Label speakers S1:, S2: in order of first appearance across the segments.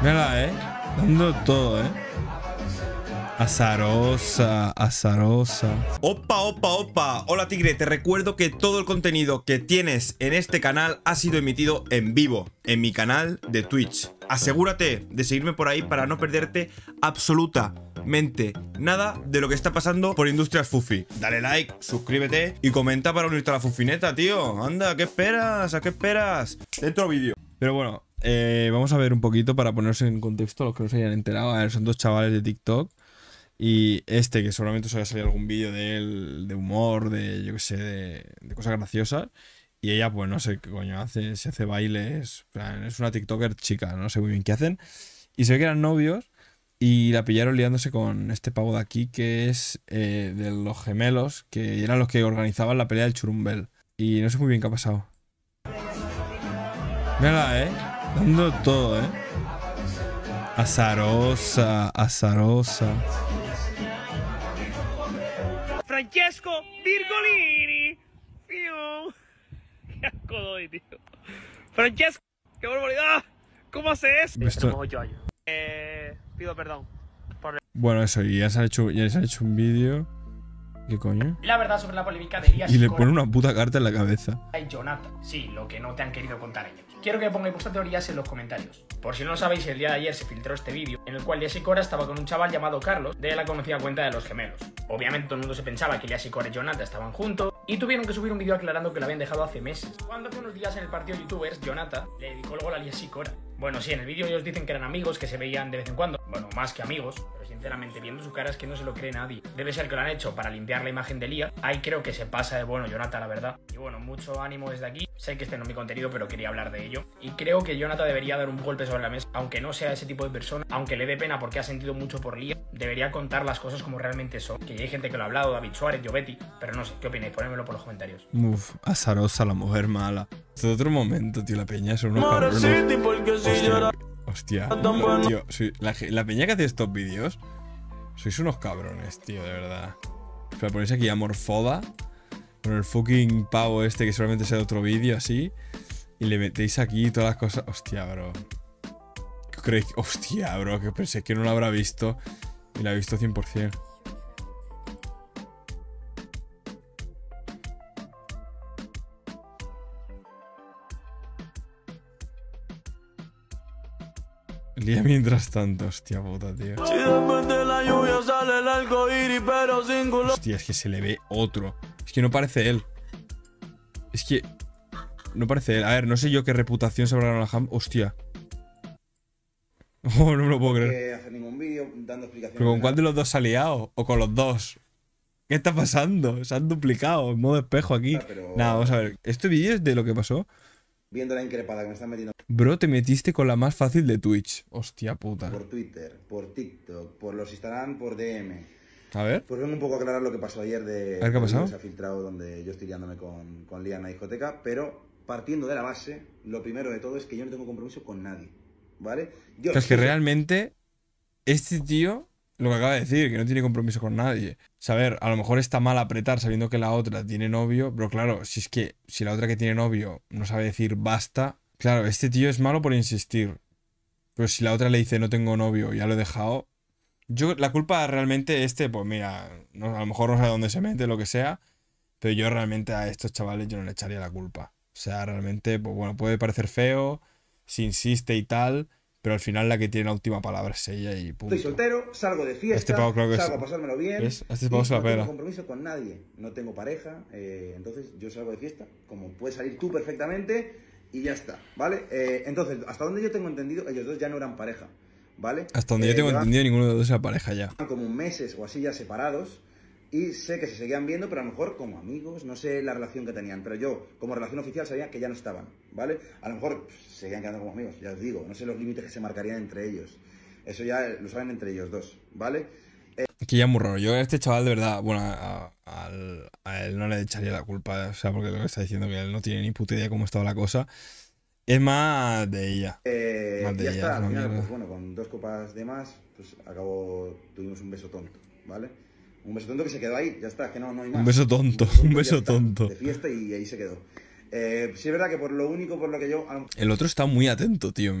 S1: Mira, ¿eh? Dando todo, ¿eh? Azarosa, azarosa.
S2: Opa, opa, opa. Hola Tigre, te
S1: recuerdo que todo el contenido que tienes en este canal ha sido emitido en vivo, en mi canal de Twitch. Asegúrate de seguirme por ahí para no perderte absolutamente nada de lo que está pasando por Industrias Fufi. Dale like, suscríbete y comenta para unirte a la Fufineta, tío. Anda, ¿qué esperas? ¿A qué esperas? Dentro vídeo. Pero bueno, eh, vamos a ver un poquito para ponerse en contexto los que no se hayan enterado. son dos chavales de TikTok. Y este, que seguramente os haya salido algún vídeo de él, de humor, de yo qué sé, de, cosas graciosas. Y ella, pues no sé qué coño hace, se hace bailes. Es una TikToker chica, no sé muy bien qué hacen. Y se ve que eran novios y la pillaron liándose con este pavo de aquí, que es eh, de los gemelos, que eran los que organizaban la pelea del churumbel. Y no sé muy bien qué ha pasado. eh. Dando todo, ¿eh? Azarosa, azarosa.
S3: Francesco Virgolini. Qué asco doy, tío. Francesco, qué barbaridad. ¿Cómo haces? eso? Esto... Eh, pido perdón. Bueno,
S1: eso, y ya se ha hecho, hecho un vídeo. ¿Qué coño?
S3: La verdad sobre la polémica de Y le pone una
S1: puta carta en la cabeza.
S3: Jonathan, sí, lo que no te han querido contar ellos quiero que pongáis vuestras teorías en los comentarios. Por si no lo sabéis, el día de ayer se filtró este vídeo en el cual Yasikora estaba con un chaval llamado Carlos de la conocida cuenta de los gemelos. Obviamente todo el mundo se pensaba que Yasikora y Jonathan estaban juntos y tuvieron que subir un vídeo aclarando que lo habían dejado hace meses. Cuando hace unos días en el partido de youtubers, Jonathan le dedicó luego a Yasikora. Bueno, sí, en el vídeo ellos dicen que eran amigos, que se veían de vez en cuando. Bueno, más que amigos, pero sinceramente viendo su cara es que no se lo cree nadie. Debe ser que lo han hecho para limpiar la imagen de Lía. Ahí creo que se pasa de bueno Jonathan, la verdad. Y bueno, mucho ánimo desde aquí. Sé que este no es mi contenido, pero quería hablar de ello. Y creo que Jonathan debería dar un golpe sobre la mesa, aunque no sea ese tipo de persona, aunque le dé pena porque ha sentido mucho por Lía. Debería contar las cosas como realmente son. Que hay gente que lo ha hablado, David Suárez, Betty, pero no sé, ¿qué opináis? Ponedmelo por los
S1: comentarios. Uf, azarosa la mujer mala. Es otro momento, tío, la peña es un Hostia, tío, la, peña que hace estos vídeos, sois unos cabrones, tío, de verdad. sea, ponéis aquí amorfoba. con el fucking pavo este que solamente sea de otro vídeo así, y le metéis aquí todas las cosas. Hostia, bro. Hostia, bro, que pensé que no lo habrá visto, y la he visto 100%. Lía mientras tanto, hostia puta, tío. de Hostia, es que se le ve otro. Es que no parece él. Es que. No parece él. A ver, no sé yo qué reputación se habrá ganado la Ham. Hostia. Oh, no me lo puedo
S2: creer. Eh, ¿Pero con
S1: cuál de los dos se ha liado? ¿O con los dos? ¿Qué está pasando? Se han duplicado en modo espejo aquí. Nada, vamos a ver. Este vídeo es de lo que pasó
S2: viendo la increpada que me están metiendo.
S1: Bro, te metiste con la más fácil de Twitch. Hostia puta. Por
S2: Twitter, por TikTok, por los Instagram, por DM. A ver. Pues vengo un poco a aclarar lo que pasó ayer de. A ver qué ha pasado. Se ha filtrado donde yo estoy liándome con, con Lía en discoteca, pero partiendo de la base, lo primero de todo es que yo no tengo compromiso con nadie. ¿Vale? Yo. es que
S1: realmente este tío lo que acaba de decir, que no tiene compromiso con nadie. Saber, a lo mejor está mal apretar sabiendo que la otra tiene novio, pero claro, si es que si la otra que tiene novio no sabe decir basta, claro, este tío es malo por insistir. Pero si la otra le dice no tengo novio, ya lo he dejado. Yo, la culpa realmente este, pues mira, a lo mejor no a dónde se mete, lo que sea, pero yo realmente a estos chavales yo no le echaría la culpa. O sea, realmente, pues bueno, puede parecer feo, si insiste y tal, pero al final la que tiene la última palabra es ella y punto. Estoy soltero, salgo de fiesta, este salgo a pasármelo bien. Este la no tengo
S2: compromiso con nadie, no tengo pareja, eh, entonces yo salgo de fiesta, como puedes salir tú perfectamente y ya está, ¿vale? Eh, entonces, hasta donde yo tengo entendido, ellos dos ya no eran pareja, ¿vale? Hasta donde yo eh, tengo entendido,
S1: ninguno de los dos era pareja ya.
S2: Como meses o así ya separados. Y sé que se seguían viendo, pero a lo mejor como amigos, no sé la relación que tenían. Pero yo, como relación oficial, sabía que ya no estaban, ¿vale? A lo mejor pues, seguían quedando como amigos, ya os digo. No sé los límites que se marcarían entre ellos. Eso ya lo saben entre ellos dos, ¿vale?
S1: Eh, aquí Que ya es muy raro. Yo a este chaval, de verdad, bueno, a, él no le echaría la culpa, o sea, porque lo que está diciendo que él no tiene ni puta idea cómo estaba la cosa. Es más de ella.
S2: Eh, ya está, pues, bueno, con dos copas de más, pues acabó, tuvimos un beso tonto, ¿vale? Un beso tonto que se quedó ahí, ya está, que no, hay más. Un beso tonto, un beso tonto. de fiesta y ahí se quedó. Eh, sí, es verdad que por lo único por lo que yo. Ah,
S1: el otro está muy atento, tío.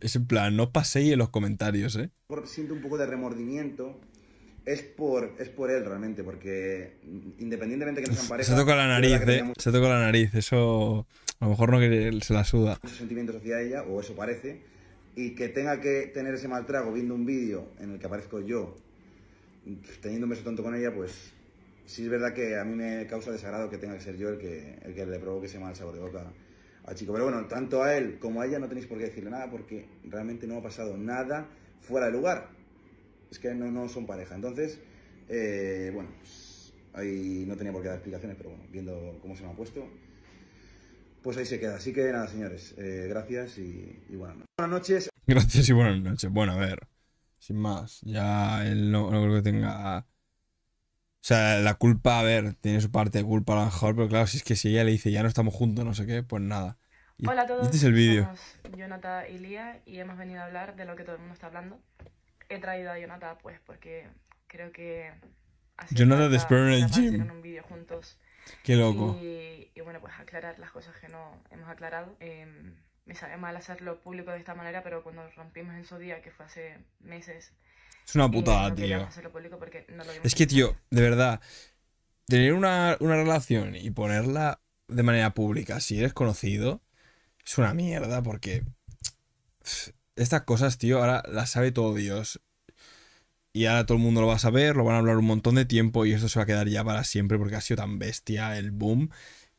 S1: Es en plan, no paséis en los comentarios, ¿eh?
S2: siento un poco de remordimiento. Es por, es por él realmente, porque independientemente que no sean Se toca la nariz, ¿eh?
S1: Se toca la nariz, eso. A lo mejor no que se la suda.
S2: sentimientos hacia ella, o eso parece. Y que tenga que tener ese mal trago viendo un vídeo en el que aparezco yo teniendo un beso tanto con ella, pues sí es verdad que a mí me causa desagrado que tenga que ser yo el que, el que le provoque ese mal sabor de boca al chico. Pero bueno, tanto a él como a ella no tenéis por qué decirle nada porque realmente no ha pasado nada fuera de lugar. Es que no, son pareja. Entonces, eh, bueno, pues, ahí no tenía por qué dar explicaciones, pero bueno, viendo cómo se me ha puesto, pues ahí se queda. Así que nada, señores, eh, gracias y, buenas noches.
S1: gracias y buenas noches. Bueno, a ver. Sin más. Ya él no, creo que tenga. O sea, la culpa, a ver, tiene su parte de culpa a lo mejor, pero claro, si es que si ella le dice ya no estamos juntos, no sé qué, pues nada. Hola a todos. Este es el vídeo.
S3: Somos y Lía y hemos venido a hablar de lo que todo el mundo está hablando. He traído a Jonathan, pues, porque creo que.
S1: Jonathan de
S3: en juntos. Qué loco. Y, y, bueno, pues aclarar las cosas que no hemos aclarado. Eh, me sabe mal hacerlo público de esta manera, pero cuando rompimos en su día, que fue hace meses.
S1: Es una putada, tío. es que, tío, de verdad, tener una, relación y ponerla de manera pública si eres conocido es una mierda porque estas cosas, tío, ahora las sabe todo Dios. Y ahora todo el mundo lo va a saber, lo van a hablar un montón de tiempo y esto se va a quedar ya para siempre porque ha sido tan bestia el boom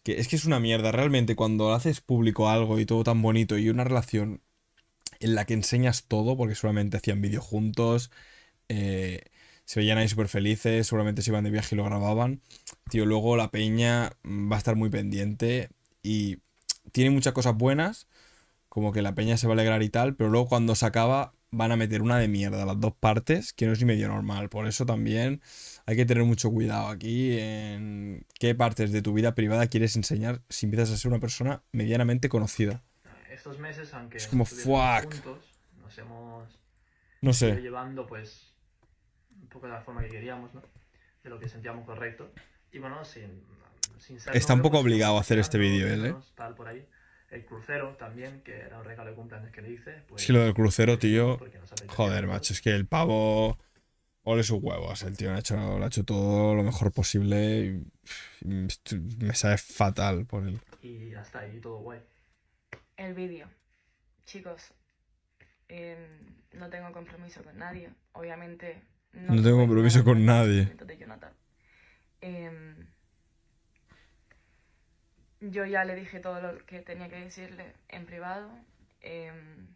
S1: que es que es una mierda, realmente, cuando haces público algo y todo tan bonito y una relación en la que enseñas todo, porque solamente hacían vídeo juntos, eh, se veían ahí súper felices, seguramente se iban de viaje y lo grababan. Tío, luego la peña mm, va a estar muy pendiente y tiene muchas cosas buenas, como que la peña se va a alegrar y tal, pero luego cuando se acaba van a meter una de mierda las dos partes, que no es ni medio normal. Por eso también hay que tener mucho cuidado aquí en qué partes de tu vida privada quieres enseñar si empiezas a ser una persona medianamente conocida.
S3: Estos meses, aunque es como fuck. nos hemos no sé. llevando pues un poco de la forma que queríamos, ¿no? De lo que sentíamos correcto. Y bueno, sin, Está un poco obligado a pues, hacer este vídeo ¿eh? El crucero también, que era un regalo de cumpleaños que le
S1: hice. Pues, lo del crucero, tío. Joder, macho, es que el pavo. Ole sus huevos, el tío lo ha hecho, todo lo mejor posible y me sabe fatal por él.
S3: Y hasta ahí todo guay. El vídeo. Chicos, em, no tengo compromiso con nadie. Obviamente. No, tengo compromiso con nadie. De Jonathan. Em, yo ya le dije todo lo que tenía que decirle en privado, em,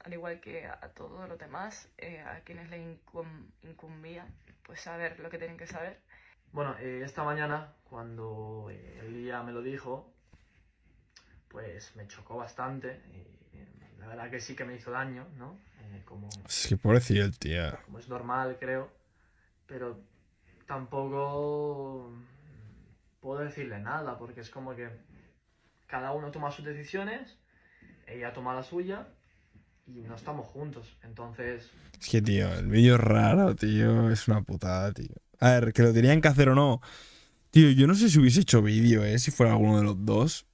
S3: al igual que a todos los demás, eh, a quienes le incum incumbía pues saber lo que tienen que saber. Bueno, eh, esta mañana, cuando el eh, día me lo dijo, pues me chocó bastante. la verdad que sí que me hizo daño, ¿no? como, sí, decir el tío. Como es normal, creo. Pero tampoco puedo decirle nada, porque es como que cada uno toma sus decisiones, ella toma la suya y no estamos juntos. Entonces.
S1: Es que, tío, el vídeo es raro, tío. Es una putada, tío. A ver, que lo tenían que hacer o no. Tío, yo no sé si hubiese hecho vídeo, ¿eh? Si fuera alguno de los dos.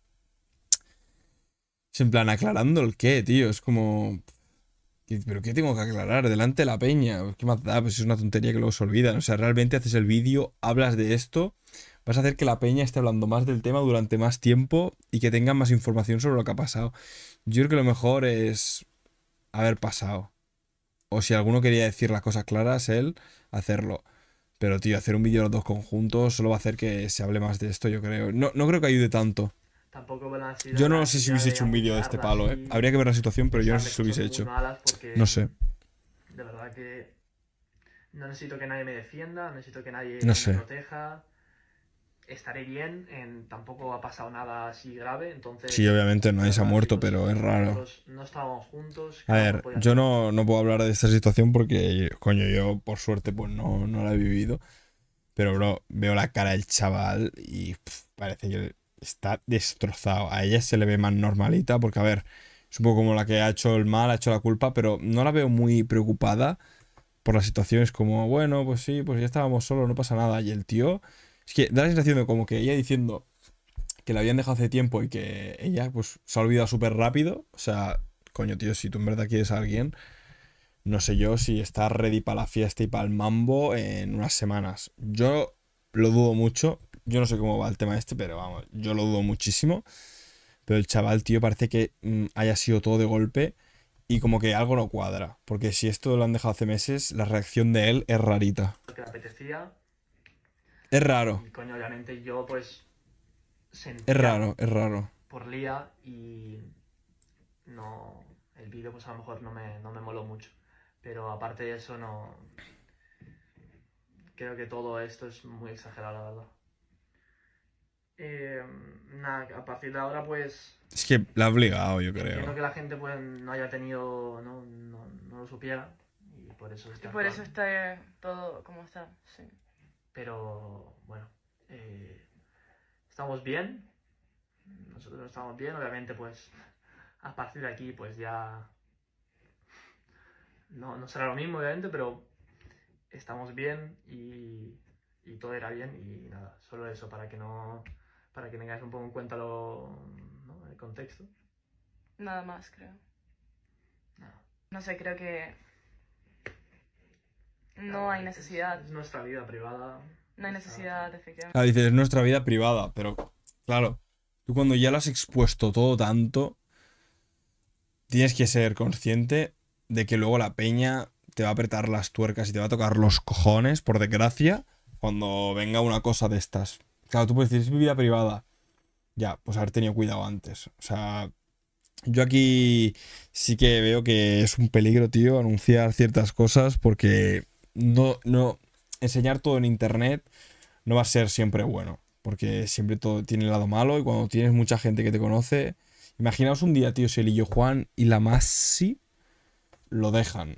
S1: Es en plan, aclarando el qué, tío. Es como. ¿Pero qué tengo que aclarar? Delante de la peña. ¿Qué más da? Pues es una tontería que luego se olvida. O sea, realmente haces el vídeo, hablas de esto vas a hacer que la peña esté hablando más del tema durante más tiempo y que tengan más información sobre lo que ha pasado. Yo creo que lo mejor es haber pasado. O si alguno quería decir las cosas claras, él, hacerlo. Pero, tío, hacer un vídeo de los dos conjuntos solo va a hacer que se hable más de esto, yo creo. No, creo que ayude tanto.
S3: Tampoco yo no sé si hubiese hecho un vídeo de este palo, ¿eh? Habría que ver la situación, pero yo
S1: no sé si hubiese hecho. No sé.
S3: De verdad que no necesito que nadie me defienda, necesito que nadie me proteja estaré bien, tampoco ha pasado nada así grave, entonces... Sí, obviamente
S1: no se ha muerto, pero es raro.
S3: No estábamos juntos.
S1: A ver, yo no, puedo hablar de esta situación porque, coño, yo por suerte pues no, la he vivido. Pero, bro, veo la cara del chaval y parece que está destrozado. A ella se le ve más normalita porque, a ver, es un poco como la que ha hecho el mal, ha hecho la culpa, pero no la veo muy preocupada por las situaciones como, bueno, pues sí, pues ya estábamos solos, no pasa nada. Y el tío es que da la sensación de como que ella diciendo que la habían dejado hace tiempo y que ella pues se ha olvidado súper rápido. O sea, coño, tío, si tú en verdad quieres a alguien, no sé yo si está ready para la fiesta y para el mambo en unas semanas. Yo lo dudo mucho. Yo no sé cómo va el tema este, pero vamos, yo lo dudo muchísimo. Pero el chaval, tío, parece que mm, haya sido todo de golpe y como que algo no cuadra. Porque si esto lo han dejado hace meses, la reacción de él es rarita.
S3: apetecía es raro. Y, coño, obviamente yo pues...
S1: es raro, es raro.
S3: Por Lía y... No... El vídeo pues a lo mejor no me, moló mucho. Pero aparte de eso no... Creo que todo esto es muy exagerado, la verdad. Eh, nada, a partir de ahora pues...
S1: Es que la ha obligado, yo creo.
S3: que la gente pues no haya tenido, no, lo supiera. Y por eso está... Y por eso está todo como está, sí. Pero bueno, eh, estamos bien. Nosotros estamos bien, obviamente pues a partir de aquí pues ya no, será lo mismo obviamente, pero estamos bien y, todo era bien y nada, solo eso para que no para que tengáis un poco en cuenta lo, el contexto. Nada más, creo. no sé, creo que no hay necesidad. Es nuestra vida privada. No hay necesidad, efectivamente.
S1: Ah, dices, es nuestra vida privada, pero claro, tú cuando ya lo has expuesto todo tanto, tienes que ser consciente de que luego la peña te va a apretar las tuercas y te va a tocar los cojones, por desgracia, cuando venga una cosa de estas. Claro, tú puedes decir, es mi vida privada. Ya, pues haber tenido cuidado antes. O sea, yo aquí sí que veo que es un peligro, tío, anunciar ciertas cosas porque no, no, enseñar todo en internet no va a ser siempre bueno, porque siempre todo tiene el lado malo y cuando tienes mucha gente que te conoce, imaginaos un día, tío, si el y yo Juan y la Masi lo dejan.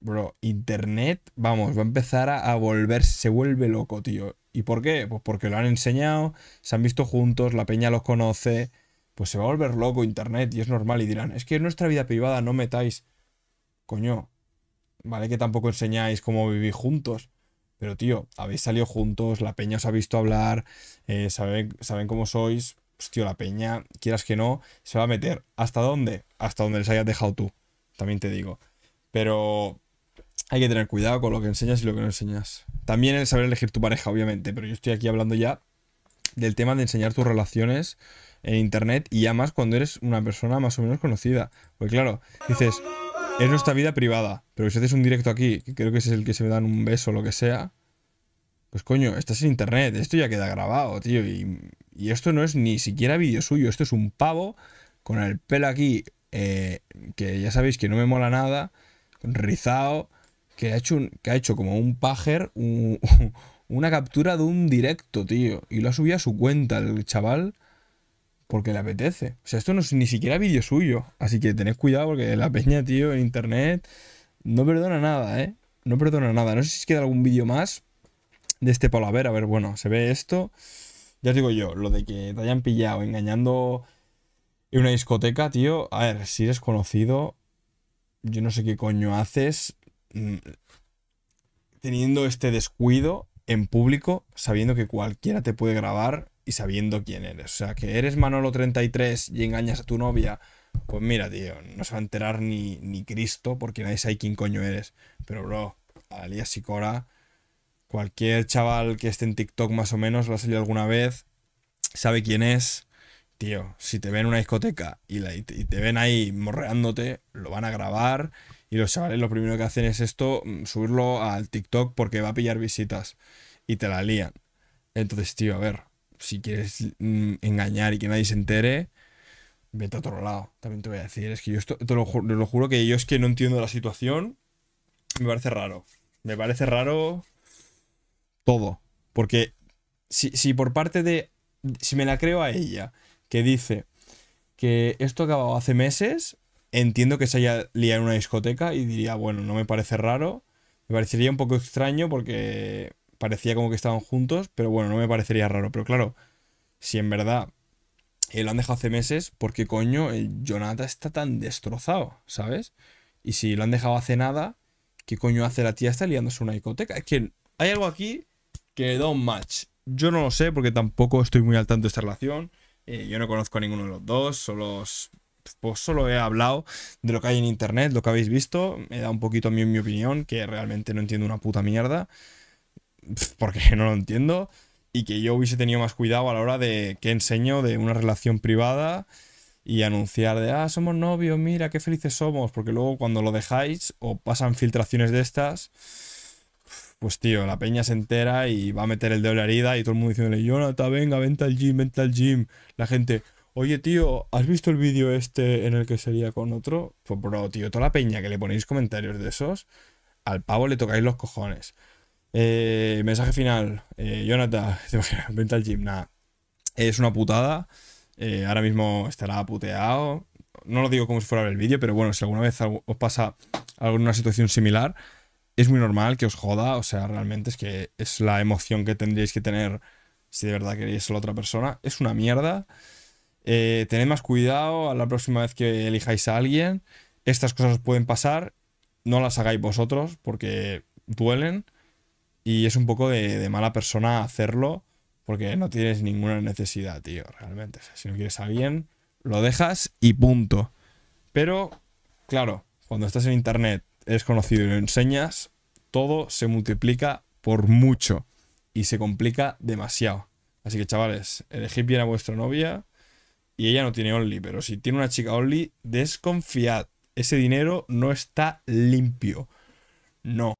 S1: Bro, internet, vamos, va a empezar a, a volverse, se vuelve loco, tío. ¿Y por qué? Pues porque lo han enseñado, se han visto juntos, la peña los conoce, pues se va a volver loco internet y es normal y dirán, es que es nuestra vida privada no metáis, coño, Vale que tampoco enseñáis cómo vivir juntos, pero tío, habéis salido juntos, la peña os ha visto hablar, eh, saben, cómo sois. Pues, tío, la peña, quieras que no, se va a meter. ¿Hasta dónde? Hasta donde les hayas dejado tú. También te digo. Pero hay que tener cuidado con lo que enseñas y lo que no enseñas. También el saber elegir tu pareja, obviamente, pero yo estoy aquí hablando ya del tema de enseñar tus relaciones en internet y ya más cuando eres una persona más o menos conocida. Porque claro, dices, es nuestra vida privada. Pero si haces un directo aquí, que creo que es el que se me dan un beso o lo que sea. Pues coño, esto es internet, esto ya queda grabado, tío. Y, esto no es ni siquiera vídeo suyo, esto es un pavo con el pelo aquí, eh, que ya sabéis que no me mola nada, rizado, que ha hecho, que ha hecho como un pajer, una captura de un directo, tío. Y lo ha subido a su cuenta el chaval porque le apetece. O sea, esto no es ni siquiera vídeo suyo. Así que tened cuidado porque la peña, tío, en internet no perdona nada, ¿eh? No perdona nada. No sé si queda algún vídeo más de este palo. A ver, a ver, bueno, se ve esto. Ya os digo yo, lo de que te hayan pillado engañando en una discoteca, tío. A ver, si eres conocido, yo no sé qué coño haces mm, teniendo este descuido en público, sabiendo que cualquiera te puede grabar y sabiendo quién eres. O sea, que eres Manolo 33 y engañas a tu novia. Pues mira, tío, no se va a enterar ni, ni Cristo porque nadie sabe quién coño eres. Pero, bro, alias Cora cualquier chaval que esté en TikTok más o menos, lo ha salido alguna vez, sabe quién es. Tío, si te ven en una discoteca y, y te ven ahí morreándote, lo van a grabar. Y los chavales lo primero que hacen es esto, mm, subirlo al TikTok porque va a pillar visitas. Y te la lían. Entonces, tío, a ver, si quieres mm, engañar y que nadie se entere, vete a otro lado. También te voy a decir, es que yo esto, te lo, juro que yo es que no entiendo la situación. Me parece raro. Me parece raro todo. Porque si, si por parte de... Si me la creo a ella, que dice que esto acabado hace meses, entiendo que se haya liado en una discoteca y diría, bueno, no me parece raro. Me parecería un poco extraño porque parecía como que estaban juntos, pero bueno, no me parecería raro. Pero claro, si en verdad eh, lo han dejado hace meses, porque coño, el Jonata está tan destrozado, ¿sabes? Y si lo han dejado hace nada, ¿qué coño hace la tía? Está liándose una icoteca? Es que hay algo aquí que da un match. Yo no lo sé porque tampoco estoy muy al tanto de esta relación. Eh, yo no conozco a ninguno de los dos, solo, pues solo he hablado de lo que hay en internet, lo que habéis visto. Me da un poquito a mí mi opinión, que realmente no entiendo una puta mierda porque no lo entiendo, y que yo hubiese tenido más cuidado a la hora de que enseño de una relación privada y anunciar de, ah, somos novios, mira, qué felices somos, porque luego cuando lo dejáis o pasan filtraciones de estas, pues tío, la peña se entera y va a meter el dedo en la herida y todo el mundo diciéndole, Jonathan, venga, venta al gym, venta al gym. La gente, oye tío, ¿has visto el vídeo este en el que sería con otro? Pues bro, tío, toda la peña que le ponéis comentarios de esos, al pavo le tocáis los cojones. Eh, mensaje final. Eh, Jonathan, al gym. Es una putada. Eh, ahora mismo estará puteado. No lo digo como si fuera el vídeo, pero bueno, si alguna vez os pasa alguna situación similar, es muy normal que os joda. O sea, realmente es que es la emoción que tendríais que tener si de verdad queréis a la otra persona. Es una mierda. tened más cuidado a la próxima vez que elijáis a alguien. Estas cosas os pueden pasar. No las hagáis vosotros porque duelen. Y es un poco de, mala persona hacerlo porque no tienes ninguna necesidad, tío, realmente. si no quieres a alguien, lo dejas y punto. Pero, claro, cuando estás en internet, eres conocido y lo enseñas, todo se multiplica por mucho y se complica demasiado. Así que, chavales, elegid bien a vuestra novia y ella no tiene Only, pero si tiene una chica Only, desconfiad. Ese dinero no está limpio. No.